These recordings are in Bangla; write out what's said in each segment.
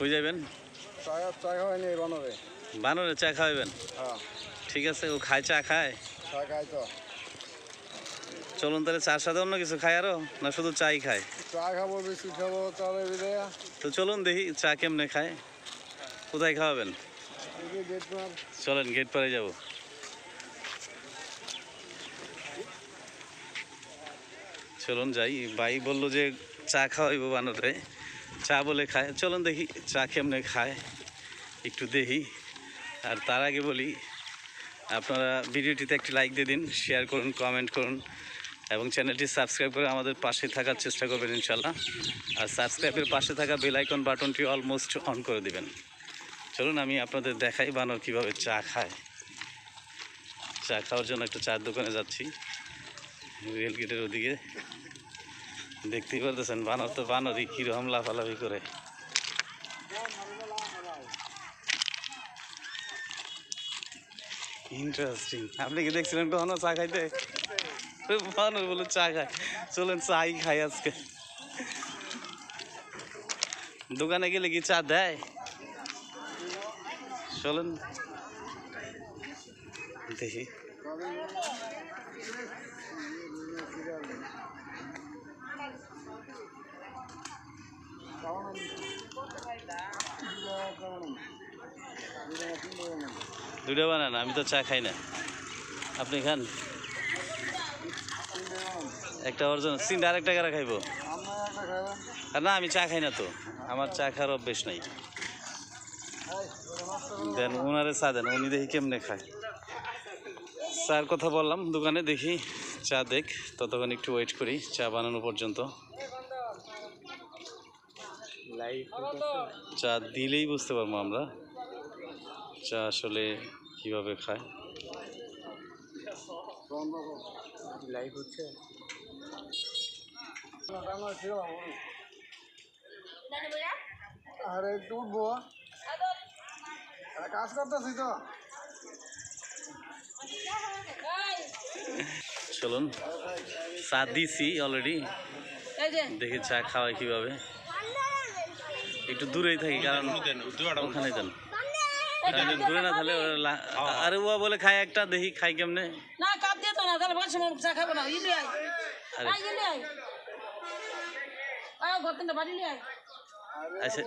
কই যাবেন চা খাওয়াইনি বানরে বানরে চা খাওয়াবেন হ্যাঁ। ঠিক আছে ও খায় চা খায় চা চলুন তাহলে চার সাথে অন্য কিছু খায় আরো না শুধু চাই খায় চা খাবো বিস্কুট খাবো তাহলে তো চলুন দেখি চা কেমনে খায় কোথায় খাওয়াবেন চলেন গেট পারে যাব চলুন যাই ভাই বললো যে চা খাওয়াইব বানরে চা বলে খায় চলুন দেখি চা কেমনে খায় একটু দেখি আর তার আগে বলি আপনারা ভিডিওটিতে একটি লাইক দিয়ে দিন শেয়ার করুন কমেন্ট করুন এবং চ্যানেলটি সাবস্ক্রাইব করে আমাদের পাশে থাকার চেষ্টা করবেন ইনশাল্লাহ আর সাবস্ক্রাইবের পাশে থাকা বেলাইকন বাটনটি অলমোস্ট অন করে দিবেন চলুন আমি আপনাদের দেখাই বানর কীভাবে চা খায় চা খাওয়ার জন্য একটা চার দোকানে যাচ্ছি রেলগেটের ওদিকে দেখতেই পারতেছেন বানর তো বানরই হামলা লাফালাফি করে ইন্টারেস্টিং আপনি কি দেখছিলেন কখনো চা খাইতে বানর বলে চা খায় চলেন চাই খাই আজকে দোকানে গেলে কি চা দেয় চলেন দেখি দুটো বানান আমি তো চা খাই না আপনি খান একটা অর্জন চিন্তা আরেকটা কারা খাইব না আমি চা খাই না তো আমার চা খাওয়ার অভ্যেস নাই দেন ওনারে চা দেন উনি দেখি কেমনে খায় চার কথা বললাম দোকানে দেখি চা দেখ ততক্ষণ একটু ওয়েট করি চা বানানো পর্যন্ত চা দিলেই বুঝতে পারবো আমরা চা আসলে কীভাবে খায় আরে একটু কাজ করতেছি তো চলুন চা দিছি অলরেডি দেখি চা খাওয়াই কিভাবে একটু দূরেই থাকি কারণ ওখানে দেন দূরে না তাহলে আরে ও বলে খাই একটা দেখি খাই কেমনে না কাপ দিয়ে তো না তাহলে বলছে চা খাবো না ইলে আয় আয় ইলে আয় আয় গতন বাড়ি নিয়ে আয় আচ্ছা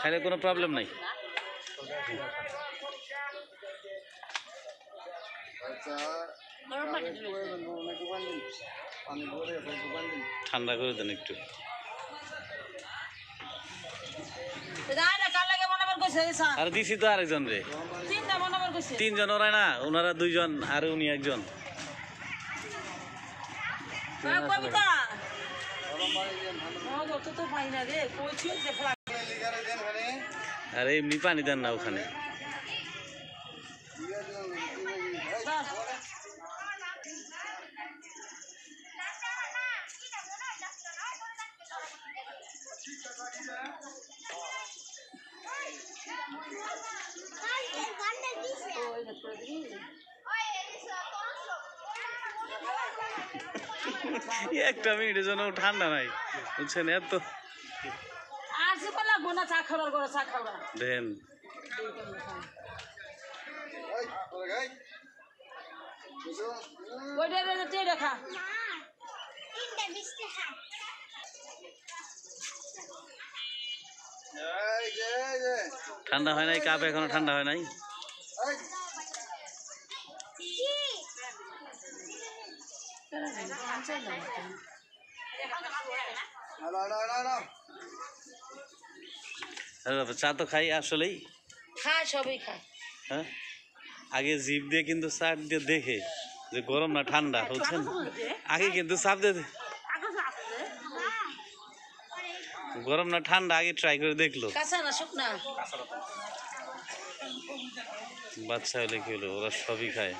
খাইলে কোনো প্রবলেম নাই ঠান্ডা করে দেন একটু আর দিছি তো আরেকজন রে তিনজন ওরা না ওনারা দুইজন আর উনি একজন আরে এমনি পানি দেন না ওখানে একটা মিনিটের জন্য ঠান্ডা নাই বুঝছেন এত ঠান্ডা হয় নাই কাপ এখনো ঠান্ডা হয় নাই চা তো খাই আসলেই খায় সবই খায় হ্যাঁ আগে জিপ দিয়ে কিন্তু চাপ দিয়ে দেখে যে গরম না ঠান্ডা হচ্ছে আগে কিন্তু চাপ দিয়ে গরম না ঠান্ডা আগে ট্রাই করে দেখলো বাচ্চা হলে কি হলো ওরা সবই খায়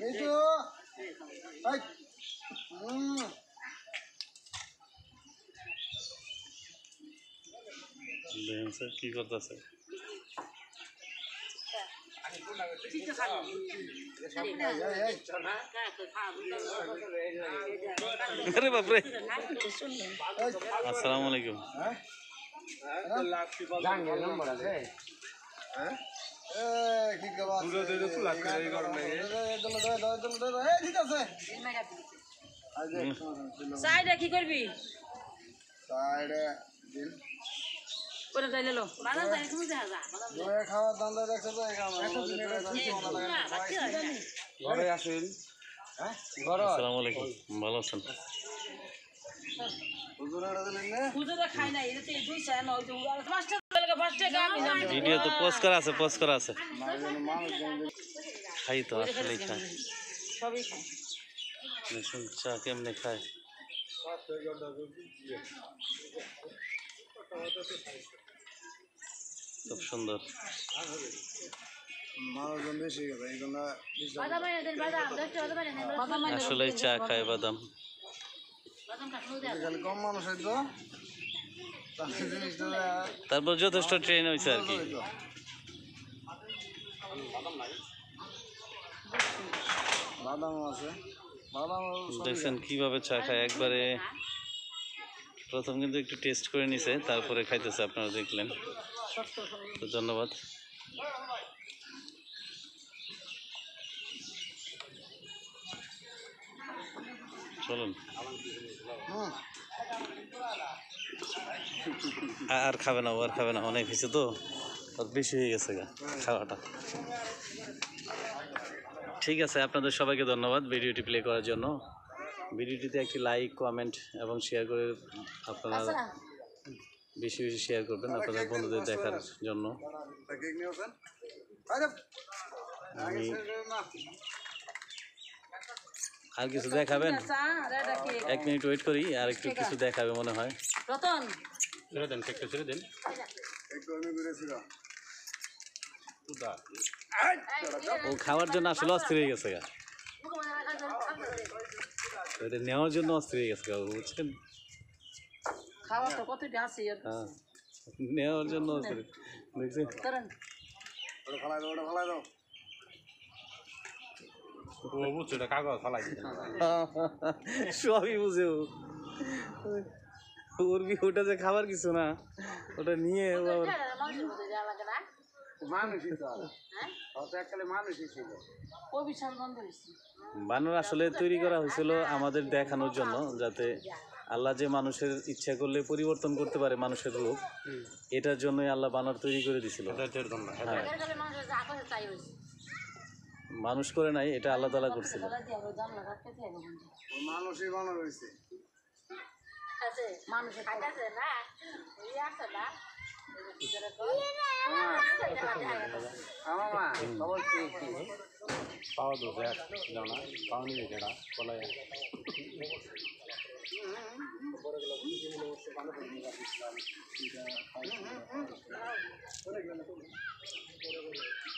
মিঠু হুম দেখেন স্যার কি করতেছে আরে বাপরে আসসালামু আলাইকুম হ্যাঁ, হ্যাঁ? সাইডে কি করবি সাইডে দিন করে হ্যাঁ, ঘরে আসেন হ্যাঁ ঘরে ভালো আছেন খাই না এটা তো দুই চায় ভিডিও তো পোস্ট করা আছে পোস্ট করা আছে খাই তো আসলেই খায় দেখুন চা কেমনে খায় খুব সুন্দর আসলে চা খায় বাদাম কম মানুষ তারপর যথেষ্ট ট্রেন হয়েছে আর কি দেখছেন কিভাবে চা খায় একবারে প্রথম কিন্তু একটু টেস্ট করে নিছে তারপরে খাইতেছে আপনারা দেখলেন তো ধন্যবাদ চলুন আর খাবে না ও আর খাবে না অনেক হয়েছে তো আর বেশি হয়ে গেছে গা খাওয়াটা ঠিক আছে আপনাদের সবাইকে ধন্যবাদ ভিডিওটি প্লে করার জন্য ভিডিওটিতে একটি লাইক কমেন্ট এবং শেয়ার করে আপনারা আচ্ছা। বেশি বেশি শেয়ার করবেন আপনাদের বন্ধুদের দেখার জন্য আচ্ছা। আমি আর কিছু দেখাবেন হ্যাঁ, এক মিনিট ওয়েট করি আর একটু কিছু দেখাবে মনে হয় রতন ছেড়ে একটু ছেড়ে দেন ও খাওয়ার জন্য আসলে অস্থির হয়ে গেছে গা এটা নেওয়ার জন্য অস্থির হয়ে গেছে গা বুঝছেন হ্যাঁ, নেওয়ার জন্য অস্থির দেখছেন 我不觉得干过啥来着。সবই বুঝে ওর ওটা যে খাবার কিছু না ওটা নিয়ে বানর আসলে তৈরি করা হয়েছিল আমাদের দেখানোর জন্য যাতে আল্লাহ যে মানুষের ইচ্ছা করলে পরিবর্তন করতে পারে মানুষের রূপ এটার জন্যই আল্লাহ বানর তৈরি করে দিছিল মানুষ করে নাই এটা আল্লাহ তালা করছিল মানুষই বানা রয়েছে পাওয়া দোষ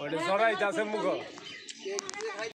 ওটা জড়াইতে আছে মুখ